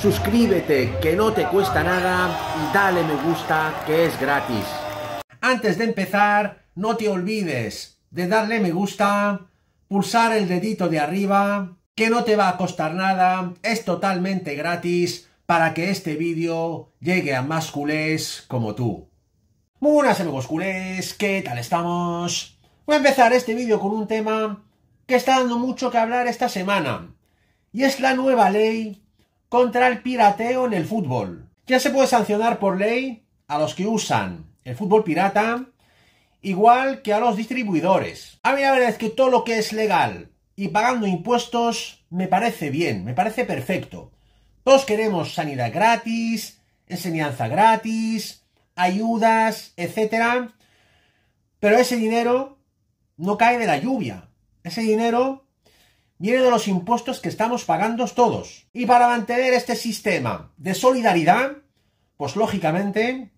suscríbete que no te cuesta nada y dale me gusta que es gratis. Antes de empezar, no te olvides de darle me gusta, pulsar el dedito de arriba, que no te va a costar nada, es totalmente gratis para que este vídeo llegue a más culés como tú. Muy buenas amigos culés, ¿qué tal estamos? Voy a empezar este vídeo con un tema que está dando mucho que hablar esta semana, y es la nueva ley contra el pirateo en el fútbol. Ya se puede sancionar por ley a los que usan el fútbol pirata, igual que a los distribuidores. A mí la verdad es que todo lo que es legal y pagando impuestos me parece bien, me parece perfecto. Todos queremos sanidad gratis, enseñanza gratis, ayudas, etc. Pero ese dinero no cae de la lluvia. Ese dinero viene de los impuestos que estamos pagando todos. Y para mantener este sistema de solidaridad, pues lógicamente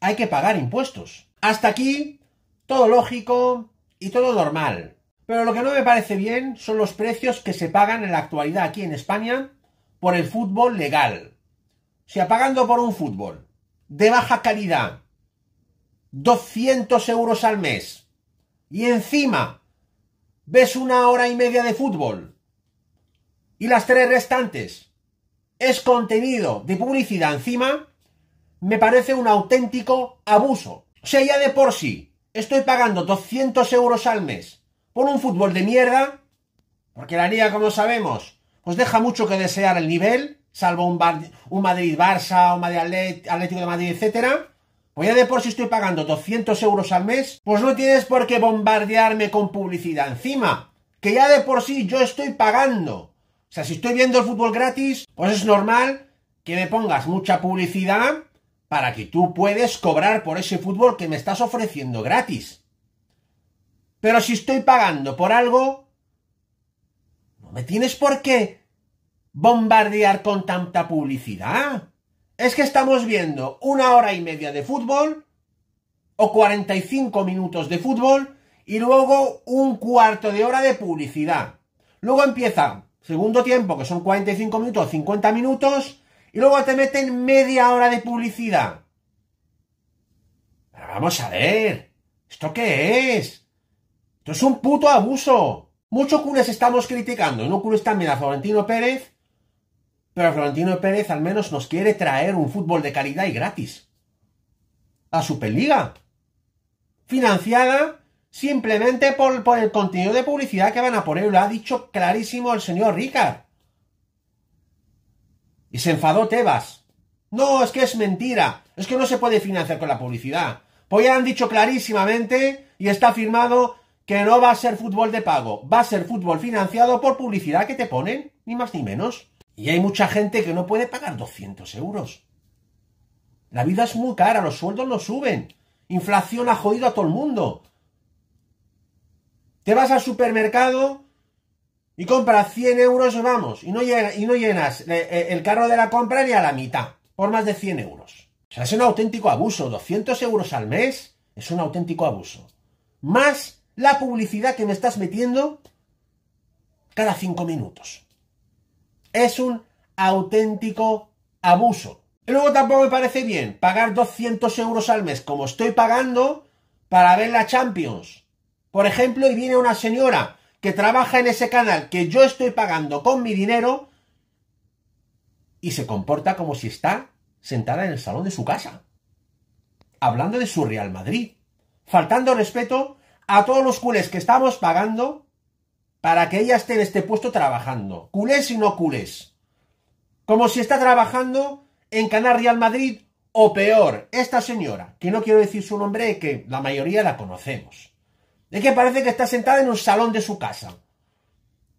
hay que pagar impuestos. Hasta aquí, todo lógico y todo normal. Pero lo que no me parece bien son los precios que se pagan en la actualidad aquí en España por el fútbol legal. O sea, pagando por un fútbol de baja calidad 200 euros al mes y encima ves una hora y media de fútbol y las tres restantes es contenido de publicidad encima, me parece un auténtico abuso. O sea, ya de por sí estoy pagando 200 euros al mes por un fútbol de mierda, porque la liga, como sabemos, pues deja mucho que desear el nivel, salvo un, un Madrid-Barça, un Madrid-Atlético de Madrid, etcétera Voy pues ya de por si estoy pagando 200 euros al mes, pues no tienes por qué bombardearme con publicidad encima. Que ya de por sí yo estoy pagando. O sea, si estoy viendo el fútbol gratis, pues es normal que me pongas mucha publicidad para que tú puedes cobrar por ese fútbol que me estás ofreciendo gratis. Pero si estoy pagando por algo, no me tienes por qué bombardear con tanta publicidad es que estamos viendo una hora y media de fútbol o 45 minutos de fútbol y luego un cuarto de hora de publicidad. Luego empieza segundo tiempo, que son 45 minutos, 50 minutos, y luego te meten media hora de publicidad. vamos a ver, ¿esto qué es? Esto es un puto abuso. Muchos cules estamos criticando, no cules también a Florentino Pérez, pero Florentino Pérez al menos nos quiere traer un fútbol de calidad y gratis. su Superliga. Financiada simplemente por, el contenido de publicidad que van a poner. Lo ha dicho clarísimo el señor Ricard. Y se enfadó Tebas. No, es que es mentira. Es que no se puede financiar con la publicidad. Pues ya han dicho clarísimamente y está firmado que no va a ser fútbol de pago. Va a ser fútbol financiado por publicidad que te ponen, ni más ni menos. Y hay mucha gente que no puede pagar 200 euros. La vida es muy cara, los sueldos no suben. Inflación ha jodido a todo el mundo. Te vas al supermercado y compras 100 euros, vamos, y no, llenas, y no llenas eh, eh, el carro de la compra ni a la mitad, por más de 100 euros. O sea, es un auténtico abuso. 200 euros al mes es un auténtico abuso. Más la publicidad que me estás metiendo cada 5 minutos. Es un auténtico abuso. Y luego tampoco me parece bien pagar 200 euros al mes como estoy pagando para ver la Champions. Por ejemplo, y viene una señora que trabaja en ese canal que yo estoy pagando con mi dinero y se comporta como si está sentada en el salón de su casa, hablando de su Real Madrid, faltando respeto a todos los culés que estamos pagando para que ella esté en este puesto trabajando. Culés y no culés. Como si está trabajando en Canal Real Madrid o peor, esta señora, que no quiero decir su nombre, que la mayoría la conocemos. Es que parece que está sentada en un salón de su casa.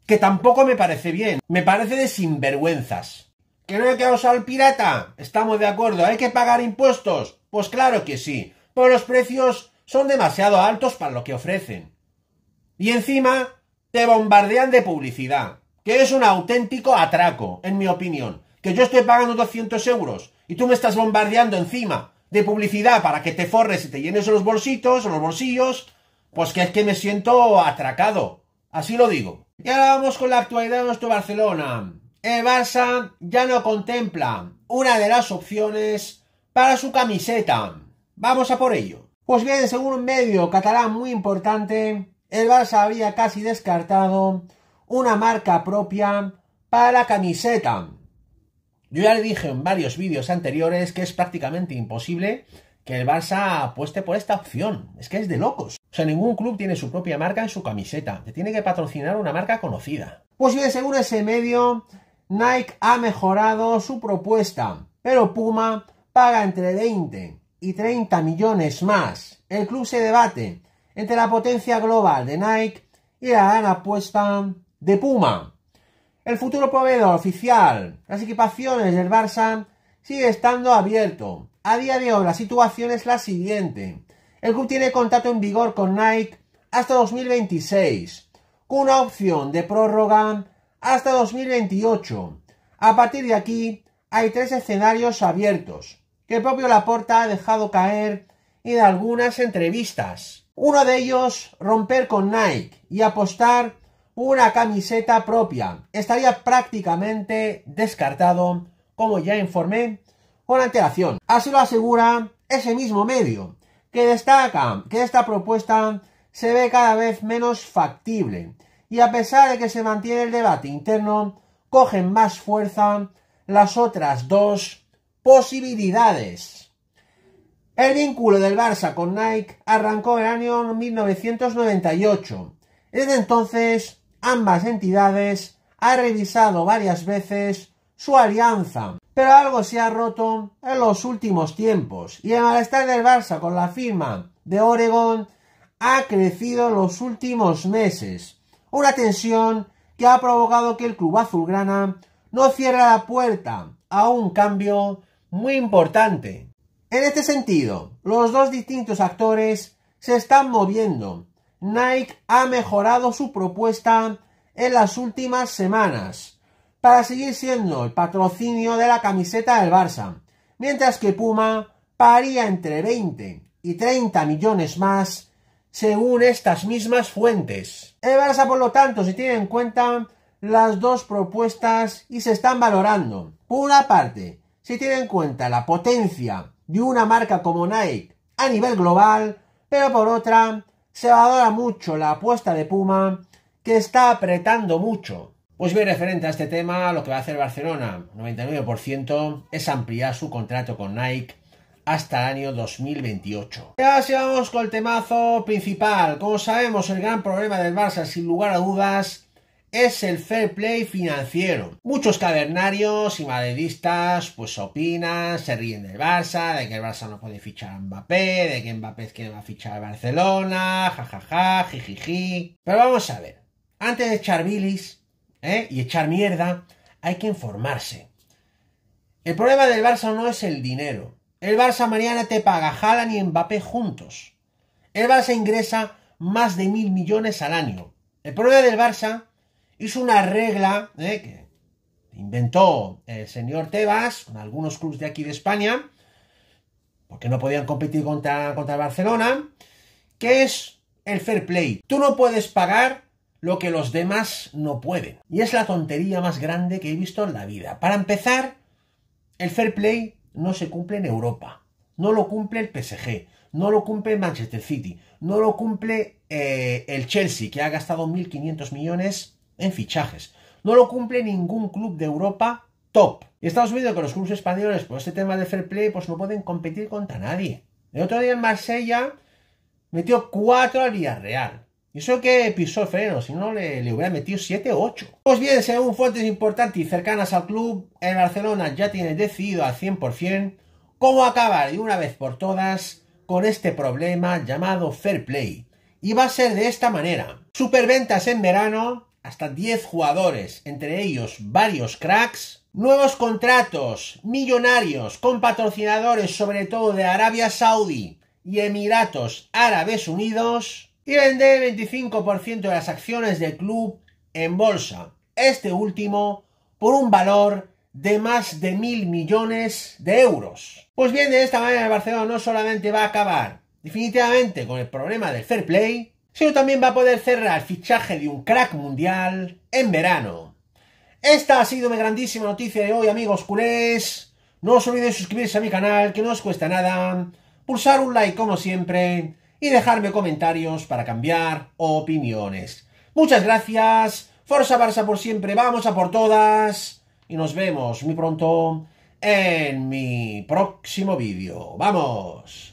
Que tampoco me parece bien. Me parece de sinvergüenzas. ¿Que no hay que usar el pirata? Estamos de acuerdo. ¿Hay que pagar impuestos? Pues claro que sí. Pero los precios son demasiado altos para lo que ofrecen. Y encima te bombardean de publicidad, que es un auténtico atraco, en mi opinión. Que yo estoy pagando 200 euros y tú me estás bombardeando encima de publicidad para que te forres y te llenes los bolsitos, los bolsillos, pues que es que me siento atracado. Así lo digo. Y ahora vamos con la actualidad de nuestro Barcelona. El Barça ya no contempla una de las opciones para su camiseta. Vamos a por ello. Pues bien, según un medio catalán muy importante, el Barça había casi descartado una marca propia para camiseta. Yo ya le dije en varios vídeos anteriores que es prácticamente imposible que el Barça apueste por esta opción. Es que es de locos. O sea, ningún club tiene su propia marca en su camiseta. Te tiene que patrocinar una marca conocida. Pues bien, según ese medio, Nike ha mejorado su propuesta, pero Puma paga entre 20 y 30 millones más. El club se debate entre la potencia global de Nike y la gran apuesta de Puma. El futuro proveedor oficial, las equipaciones del Barça, sigue estando abierto. A día de hoy la situación es la siguiente. El club tiene contrato en vigor con Nike hasta 2026, con una opción de prórroga hasta 2028. A partir de aquí hay tres escenarios abiertos que el propio Laporta ha dejado caer y de algunas entrevistas. Uno de ellos, romper con Nike y apostar una camiseta propia. Estaría prácticamente descartado, como ya informé, con antelación. Así lo asegura ese mismo medio, que destaca que esta propuesta se ve cada vez menos factible y a pesar de que se mantiene el debate interno, cogen más fuerza las otras dos posibilidades. El vínculo del Barça con Nike arrancó en el año 1998. Desde entonces, ambas entidades han revisado varias veces su alianza, pero algo se ha roto en los últimos tiempos y el malestar del Barça con la firma de Oregon ha crecido en los últimos meses. Una tensión que ha provocado que el club azulgrana no cierre la puerta a un cambio muy importante en este sentido, los dos distintos actores se están moviendo. Nike ha mejorado su propuesta en las últimas semanas para seguir siendo el patrocinio de la camiseta del Barça, mientras que Puma paría entre 20 y 30 millones más según estas mismas fuentes. El Barça, por lo tanto, se tiene en cuenta las dos propuestas y se están valorando. Por una parte, se tiene en cuenta la potencia de una marca como Nike a nivel global, pero por otra se valora mucho la apuesta de Puma que está apretando mucho. Pues bien, referente a este tema, lo que va a hacer Barcelona, 99%, es ampliar su contrato con Nike hasta el año 2028. ahora si vamos con el temazo principal. Como sabemos, el gran problema del Barça, sin lugar a dudas, es el fair play financiero. Muchos cavernarios y madridistas pues opinan, se ríen del Barça, de que el Barça no puede fichar a Mbappé, de que Mbappé es que va a fichar a Barcelona, jajaja, jijiji. Pero vamos a ver, antes de echar bilis ¿eh? y echar mierda, hay que informarse. El problema del Barça no es el dinero. El Barça mariana te paga Haaland y Mbappé juntos. El Barça ingresa más de mil millones al año. El problema del Barça hizo una regla eh, que inventó el señor Tebas con algunos clubes de aquí de España, porque no podían competir contra, contra Barcelona, que es el fair play. Tú no puedes pagar lo que los demás no pueden. Y es la tontería más grande que he visto en la vida. Para empezar, el fair play no se cumple en Europa. No lo cumple el PSG, no lo cumple Manchester City, no lo cumple eh, el Chelsea, que ha gastado 1.500 millones en fichajes. No lo cumple ningún club de Europa top. Y estamos viendo que los clubes españoles, por este tema de fair play, pues no pueden competir contra nadie. El otro día en Marsella metió 4 al real Y eso que pisó el freno, si no le, hubiera metido 7 o 8. Pues bien, según fuentes importantes y cercanas al club, el Barcelona ya tiene decidido al 100% cómo acabar de una vez por todas con este problema llamado fair play. Y va a ser de esta manera. Superventas en verano, hasta 10 jugadores, entre ellos varios cracks, nuevos contratos millonarios con patrocinadores sobre todo de Arabia Saudí y Emiratos Árabes Unidos, y vender el 25% de las acciones del club en bolsa, este último por un valor de más de mil millones de euros. Pues bien, de esta manera el Barcelona no solamente va a acabar definitivamente con el problema del fair play, sino también va a poder cerrar el fichaje de un crack mundial en verano. Esta ha sido mi grandísima noticia de hoy, amigos culés. No os olvidéis suscribirse a mi canal, que no os cuesta nada, pulsar un like como siempre y dejarme comentarios para cambiar opiniones. Muchas gracias, Forza Barça por siempre, vamos a por todas y nos vemos muy pronto en mi próximo vídeo. ¡Vamos!